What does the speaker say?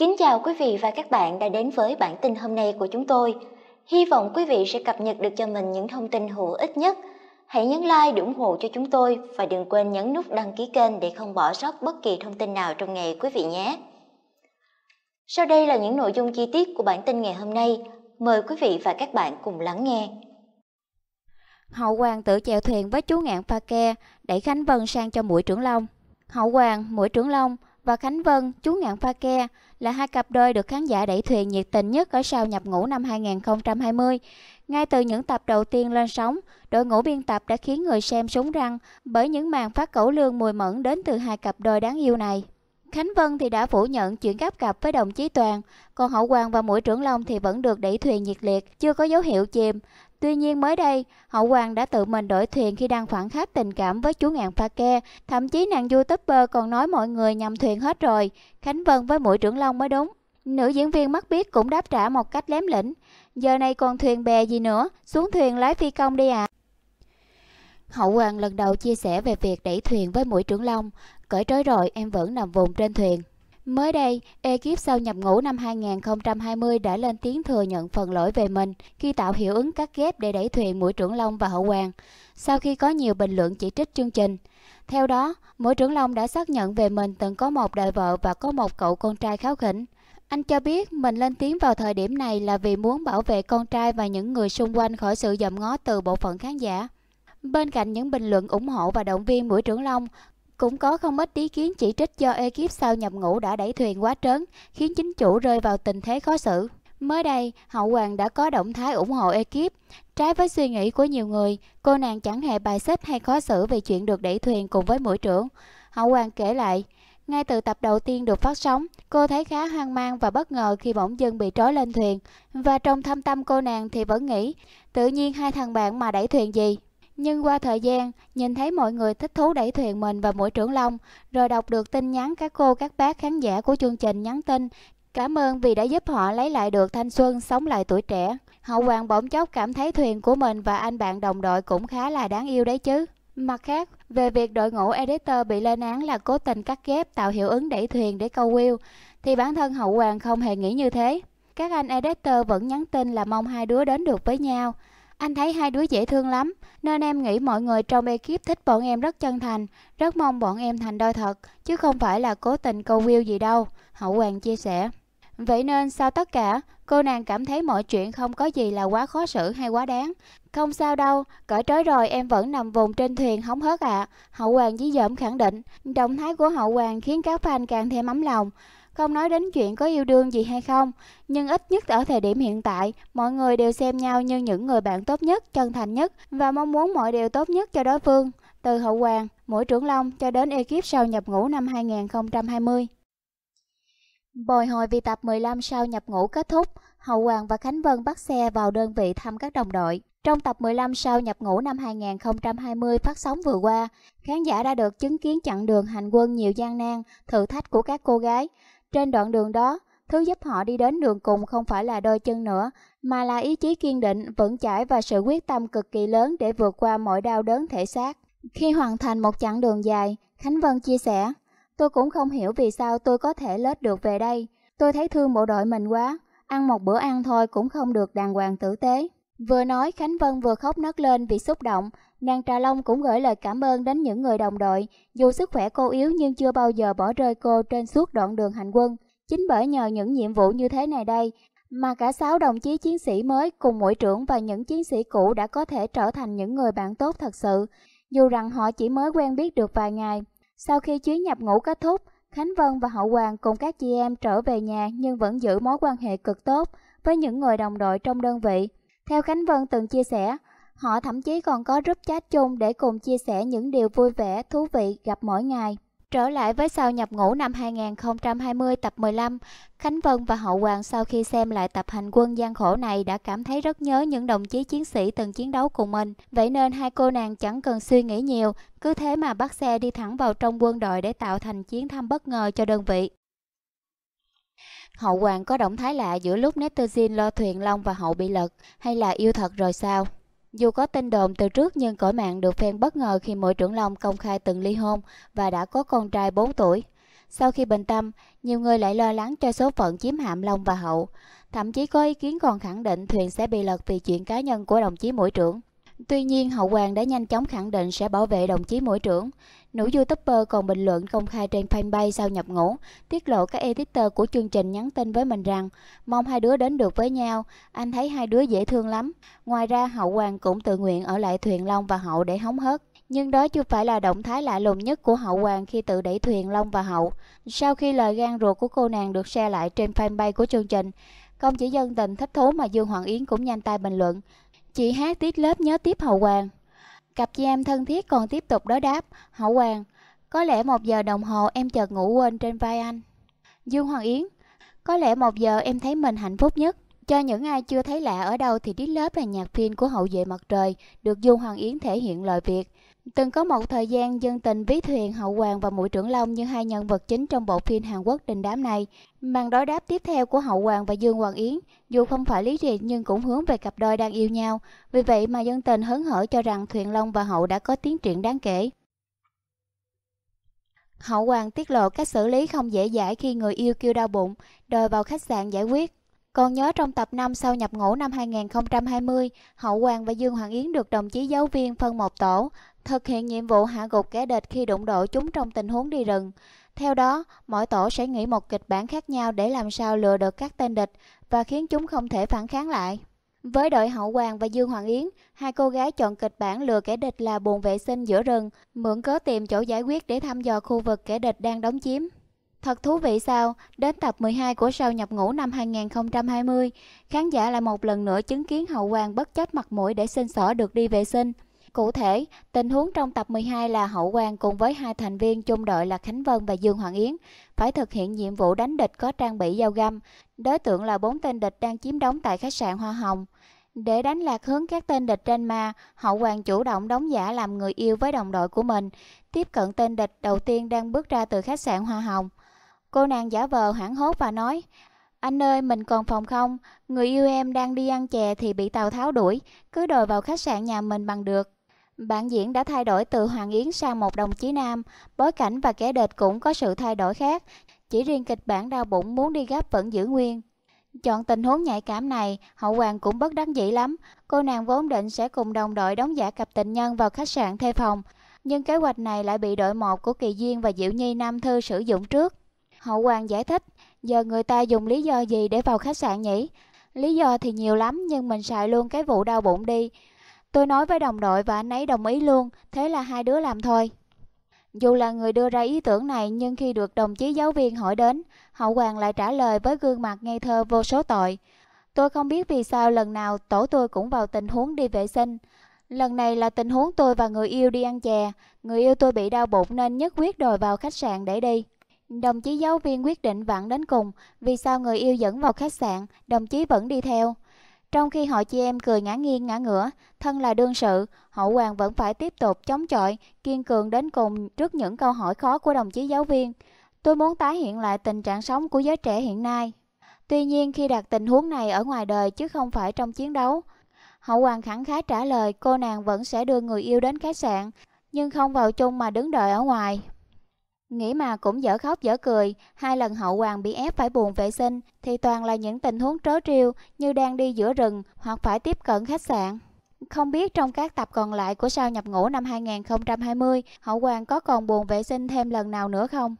Kính chào quý vị và các bạn đã đến với bản tin hôm nay của chúng tôi. Hy vọng quý vị sẽ cập nhật được cho mình những thông tin hữu ích nhất. Hãy nhấn like để ủng hộ cho chúng tôi và đừng quên nhấn nút đăng ký kênh để không bỏ sót bất kỳ thông tin nào trong ngày quý vị nhé. Sau đây là những nội dung chi tiết của bản tin ngày hôm nay. Mời quý vị và các bạn cùng lắng nghe. Hậu Hoàng tự chèo thuyền với chú ngạn Pha Ke đẩy Khánh Vân sang cho mũi trưởng Long. Hậu Hoàng, mũi trưởng Long – và Khánh Vân, chú Ngạn Pha Ke là hai cặp đôi được khán giả đẩy thuyền nhiệt tình nhất ở sau nhập ngũ năm 2020. Ngay từ những tập đầu tiên lên sóng, đội ngũ biên tập đã khiến người xem súng răng bởi những màn phát cẩu lương mùi mẫn đến từ hai cặp đôi đáng yêu này. Khánh Vân thì đã phủ nhận chuyện gắp cặp với đồng chí Toàn, còn Hậu Hoàng và Mũi Trưởng Long thì vẫn được đẩy thuyền nhiệt liệt, chưa có dấu hiệu chìm. Tuy nhiên mới đây, Hậu Hoàng đã tự mình đổi thuyền khi đang phản khách tình cảm với chú ngạn ke Thậm chí nàng youtuber còn nói mọi người nhầm thuyền hết rồi. Khánh Vân với mũi trưởng long mới đúng. Nữ diễn viên mắt biết cũng đáp trả một cách lém lĩnh. Giờ này còn thuyền bè gì nữa, xuống thuyền lái phi công đi ạ. À. Hậu Hoàng lần đầu chia sẻ về việc đẩy thuyền với mũi trưởng long. Cởi trói rồi em vẫn nằm vùng trên thuyền. Mới đây, ekip sau nhập ngũ năm 2020 đã lên tiếng thừa nhận phần lỗi về mình khi tạo hiệu ứng cắt ghép để đẩy thuyền Mũi Trưởng Long và Hậu Hoàng, sau khi có nhiều bình luận chỉ trích chương trình. Theo đó, Mũi Trưởng Long đã xác nhận về mình từng có một đời vợ và có một cậu con trai kháo khỉnh. Anh cho biết mình lên tiếng vào thời điểm này là vì muốn bảo vệ con trai và những người xung quanh khỏi sự dòm ngó từ bộ phận khán giả. Bên cạnh những bình luận ủng hộ và động viên Mũi Trưởng Long, cũng có không ít ý kiến chỉ trích do ekip sau nhập ngũ đã đẩy thuyền quá trớn, khiến chính chủ rơi vào tình thế khó xử. Mới đây, Hậu Hoàng đã có động thái ủng hộ ekip. Trái với suy nghĩ của nhiều người, cô nàng chẳng hề bài xích hay khó xử về chuyện được đẩy thuyền cùng với mũi trưởng. Hậu Hoàng kể lại, ngay từ tập đầu tiên được phát sóng, cô thấy khá hoang mang và bất ngờ khi bỗng dưng bị trói lên thuyền. Và trong thâm tâm cô nàng thì vẫn nghĩ, tự nhiên hai thằng bạn mà đẩy thuyền gì nhưng qua thời gian, nhìn thấy mọi người thích thú đẩy thuyền mình và mũi trưởng long, rồi đọc được tin nhắn các cô các bác khán giả của chương trình nhắn tin, cảm ơn vì đã giúp họ lấy lại được thanh xuân, sống lại tuổi trẻ. Hậu Hoàng bỗng chốc cảm thấy thuyền của mình và anh bạn đồng đội cũng khá là đáng yêu đấy chứ. Mặt khác, về việc đội ngũ editor bị lên án là cố tình cắt ghép tạo hiệu ứng đẩy thuyền để câu view, thì bản thân Hậu Hoàng không hề nghĩ như thế. Các anh editor vẫn nhắn tin là mong hai đứa đến được với nhau. Anh thấy hai đứa dễ thương lắm, nên em nghĩ mọi người trong ekip thích bọn em rất chân thành, rất mong bọn em thành đôi thật, chứ không phải là cố tình câu view gì đâu, Hậu Hoàng chia sẻ. Vậy nên sau tất cả, cô nàng cảm thấy mọi chuyện không có gì là quá khó xử hay quá đáng. Không sao đâu, cởi trói rồi em vẫn nằm vùng trên thuyền hóng hớt ạ. À. Hậu Hoàng dí dỏm khẳng định, động thái của Hậu Hoàng khiến các fan càng thêm ấm lòng. Không nói đến chuyện có yêu đương gì hay không, nhưng ít nhất ở thời điểm hiện tại, mọi người đều xem nhau như những người bạn tốt nhất, chân thành nhất và mong muốn mọi điều tốt nhất cho đối phương. Từ Hậu Hoàng, Mũi Trưởng Long cho đến ekip sau nhập ngũ năm 2020. Bồi hồi vì tập 15 sau nhập ngũ kết thúc, Hậu Hoàng và Khánh Vân bắt xe vào đơn vị thăm các đồng đội. Trong tập 15 sau nhập ngũ năm 2020 phát sóng vừa qua, khán giả đã được chứng kiến chặng đường hành quân nhiều gian nan, thử thách của các cô gái. Trên đoạn đường đó, thứ giúp họ đi đến đường cùng không phải là đôi chân nữa, mà là ý chí kiên định, vững chãi và sự quyết tâm cực kỳ lớn để vượt qua mọi đau đớn thể xác. Khi hoàn thành một chặng đường dài, Khánh Vân chia sẻ, tôi cũng không hiểu vì sao tôi có thể lết được về đây. Tôi thấy thương bộ đội mình quá, ăn một bữa ăn thôi cũng không được đàng hoàng tử tế. Vừa nói, Khánh Vân vừa khóc nấc lên vì xúc động. Nàng Trà Long cũng gửi lời cảm ơn đến những người đồng đội. Dù sức khỏe cô yếu nhưng chưa bao giờ bỏ rơi cô trên suốt đoạn đường hành quân. Chính bởi nhờ những nhiệm vụ như thế này đây, mà cả 6 đồng chí chiến sĩ mới cùng mũi trưởng và những chiến sĩ cũ đã có thể trở thành những người bạn tốt thật sự, dù rằng họ chỉ mới quen biết được vài ngày. Sau khi chuyến nhập ngũ kết thúc, Khánh Vân và Hậu Hoàng cùng các chị em trở về nhà nhưng vẫn giữ mối quan hệ cực tốt với những người đồng đội trong đơn vị. Theo Khánh Vân từng chia sẻ, họ thậm chí còn có group chat chung để cùng chia sẻ những điều vui vẻ, thú vị gặp mỗi ngày. Trở lại với sau nhập ngũ năm 2020 tập 15, Khánh Vân và Hậu Hoàng sau khi xem lại tập hành quân gian khổ này đã cảm thấy rất nhớ những đồng chí chiến sĩ từng chiến đấu cùng mình. Vậy nên hai cô nàng chẳng cần suy nghĩ nhiều, cứ thế mà bắt xe đi thẳng vào trong quân đội để tạo thành chiến thăm bất ngờ cho đơn vị. Hậu hoàng có động thái lạ giữa lúc Netizen lo thuyền long và hậu bị lật, hay là yêu thật rồi sao? Dù có tin đồn từ trước nhưng cõi mạng được phen bất ngờ khi mỗi trưởng long công khai từng ly hôn và đã có con trai 4 tuổi. Sau khi bình tâm, nhiều người lại lo lắng cho số phận chiếm hạm Long và Hậu. Thậm chí có ý kiến còn khẳng định thuyền sẽ bị lật vì chuyện cá nhân của đồng chí mũi trưởng. Tuy nhiên, Hậu Hoàng đã nhanh chóng khẳng định sẽ bảo vệ đồng chí mũi trưởng. Nữ YouTuber còn bình luận công khai trên fanpage sau nhập ngũ, tiết lộ các editor của chương trình nhắn tin với mình rằng mong hai đứa đến được với nhau, anh thấy hai đứa dễ thương lắm. Ngoài ra, Hậu Hoàng cũng tự nguyện ở lại thuyền Long và Hậu để hóng hớt. Nhưng đó chưa phải là động thái lạ lùng nhất của Hậu Hoàng khi tự đẩy thuyền Long và Hậu. Sau khi lời gan ruột của cô nàng được share lại trên fanpage của chương trình, không chỉ dân tình thích thú mà Dương Hoàng Yến cũng nhanh tay bình luận Chị hát tiết lớp nhớ tiếp Hậu Hoàng. Cặp chị em thân thiết còn tiếp tục đối đáp, Hậu Hoàng, có lẽ một giờ đồng hồ em chợt ngủ quên trên vai anh. Dương Hoàng Yến, có lẽ một giờ em thấy mình hạnh phúc nhất. Cho những ai chưa thấy lạ ở đâu thì tiết lớp là nhạc phim của hậu vệ mặt trời, được Dương Hoàng Yến thể hiện lời Việt. Từng có một thời gian dân tình ví thuyền Hậu Hoàng và Mũi Trưởng Long như hai nhân vật chính trong bộ phim Hàn Quốc đình đám này. Màn đối đáp tiếp theo của Hậu Hoàng và Dương Hoàng Yến dù không phải lý trị nhưng cũng hướng về cặp đôi đang yêu nhau. Vì vậy mà dân tình hớn hở cho rằng Thuyền Long và Hậu đã có tiến triển đáng kể. Hậu Hoàng tiết lộ cách xử lý không dễ dãi khi người yêu kêu đau bụng, đòi vào khách sạn giải quyết. Còn nhớ trong tập 5 sau nhập ngũ năm 2020, Hậu Hoàng và Dương Hoàng Yến được đồng chí giáo viên phân một tổ, thực hiện nhiệm vụ hạ gục kẻ địch khi đụng độ chúng trong tình huống đi rừng. Theo đó, mỗi tổ sẽ nghĩ một kịch bản khác nhau để làm sao lừa được các tên địch và khiến chúng không thể phản kháng lại. Với đội Hậu Hoàng và Dương Hoàng Yến, hai cô gái chọn kịch bản lừa kẻ địch là buồn vệ sinh giữa rừng, mượn cớ tìm chỗ giải quyết để thăm dò khu vực kẻ địch đang đóng chiếm. Thật thú vị sao, đến tập 12 của sau nhập ngũ năm 2020, khán giả lại một lần nữa chứng kiến Hậu Hoàng bất chấp mặt mũi để xin sỏ được đi vệ sinh. Cụ thể, tình huống trong tập 12 là Hậu Quang cùng với hai thành viên chung đội là Khánh Vân và Dương Hoàng Yến phải thực hiện nhiệm vụ đánh địch có trang bị dao găm. Đối tượng là bốn tên địch đang chiếm đóng tại khách sạn Hoa Hồng. Để đánh lạc hướng các tên địch trên ma, Hậu hoàng chủ động đóng giả làm người yêu với đồng đội của mình, tiếp cận tên địch đầu tiên đang bước ra từ khách sạn Hoa Hồng. Cô nàng giả vờ hoảng hốt và nói Anh ơi mình còn phòng không Người yêu em đang đi ăn chè thì bị Tào Tháo đuổi Cứ đòi vào khách sạn nhà mình bằng được Bạn diễn đã thay đổi từ Hoàng Yến sang một đồng chí nam Bối cảnh và kẻ địch cũng có sự thay đổi khác Chỉ riêng kịch bản đau bụng muốn đi gấp vẫn giữ nguyên Chọn tình huống nhạy cảm này, hậu hoàng cũng bất đắc dĩ lắm. Cô nàng vốn định sẽ cùng đồng đội đóng giả cặp tình nhân vào khách sạn thuê phòng. Nhưng kế hoạch này lại bị đội một của Kỳ Duyên và Diệu Nhi Nam Thư sử dụng trước. Hậu Hoàng giải thích, giờ người ta dùng lý do gì để vào khách sạn nhỉ? Lý do thì nhiều lắm nhưng mình xài luôn cái vụ đau bụng đi. Tôi nói với đồng đội và anh ấy đồng ý luôn, thế là hai đứa làm thôi. Dù là người đưa ra ý tưởng này nhưng khi được đồng chí giáo viên hỏi đến, Hậu Hoàng lại trả lời với gương mặt ngây thơ vô số tội. Tôi không biết vì sao lần nào tổ tôi cũng vào tình huống đi vệ sinh. Lần này là tình huống tôi và người yêu đi ăn chè, người yêu tôi bị đau bụng nên nhất quyết đòi vào khách sạn để đi. Đồng chí giáo viên quyết định vặn đến cùng, vì sao người yêu dẫn vào khách sạn, đồng chí vẫn đi theo. Trong khi họ chị em cười ngã nghiêng ngã ngửa, thân là đương sự, hậu hoàng vẫn phải tiếp tục chống chọi, kiên cường đến cùng trước những câu hỏi khó của đồng chí giáo viên. Tôi muốn tái hiện lại tình trạng sống của giới trẻ hiện nay. Tuy nhiên khi đặt tình huống này ở ngoài đời chứ không phải trong chiến đấu, hậu hoàng khẳng khái trả lời cô nàng vẫn sẽ đưa người yêu đến khách sạn, nhưng không vào chung mà đứng đợi ở ngoài. Nghĩ mà cũng dở khóc dở cười, hai lần hậu hoàng bị ép phải buồn vệ sinh thì toàn là những tình huống trớ trêu như đang đi giữa rừng hoặc phải tiếp cận khách sạn. Không biết trong các tập còn lại của sao nhập ngũ năm 2020, hậu hoàng có còn buồn vệ sinh thêm lần nào nữa không?